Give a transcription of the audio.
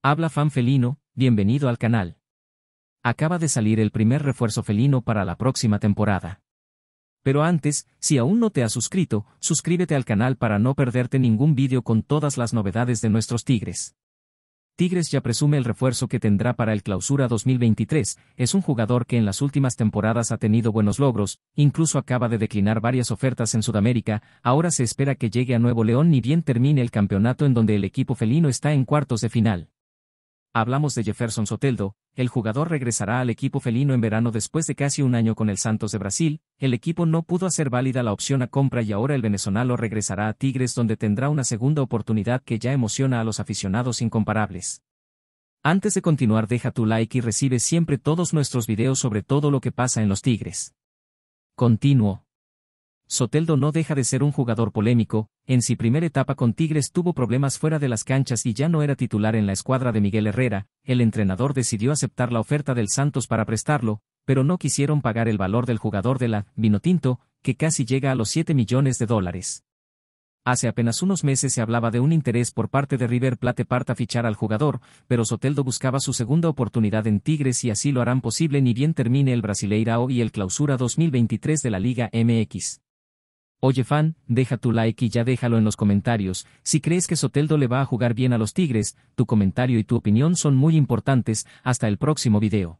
Habla fan felino, bienvenido al canal. Acaba de salir el primer refuerzo felino para la próxima temporada. Pero antes, si aún no te has suscrito, suscríbete al canal para no perderte ningún vídeo con todas las novedades de nuestros Tigres. Tigres ya presume el refuerzo que tendrá para el Clausura 2023, es un jugador que en las últimas temporadas ha tenido buenos logros, incluso acaba de declinar varias ofertas en Sudamérica, ahora se espera que llegue a Nuevo León ni bien termine el campeonato en donde el equipo felino está en cuartos de final. Hablamos de Jefferson Soteldo, el jugador regresará al equipo felino en verano después de casi un año con el Santos de Brasil, el equipo no pudo hacer válida la opción a compra y ahora el venezolano regresará a Tigres donde tendrá una segunda oportunidad que ya emociona a los aficionados incomparables. Antes de continuar deja tu like y recibe siempre todos nuestros videos sobre todo lo que pasa en los Tigres. Continuo. Soteldo no deja de ser un jugador polémico, en su primera etapa con Tigres tuvo problemas fuera de las canchas y ya no era titular en la escuadra de Miguel Herrera, el entrenador decidió aceptar la oferta del Santos para prestarlo, pero no quisieron pagar el valor del jugador de la Vinotinto, que casi llega a los 7 millones de dólares. Hace apenas unos meses se hablaba de un interés por parte de River Plate para fichar al jugador, pero Soteldo buscaba su segunda oportunidad en Tigres y así lo harán posible ni bien termine el Brasileirao y el Clausura 2023 de la Liga MX. Oye fan, deja tu like y ya déjalo en los comentarios, si crees que Soteldo le va a jugar bien a los Tigres, tu comentario y tu opinión son muy importantes, hasta el próximo video.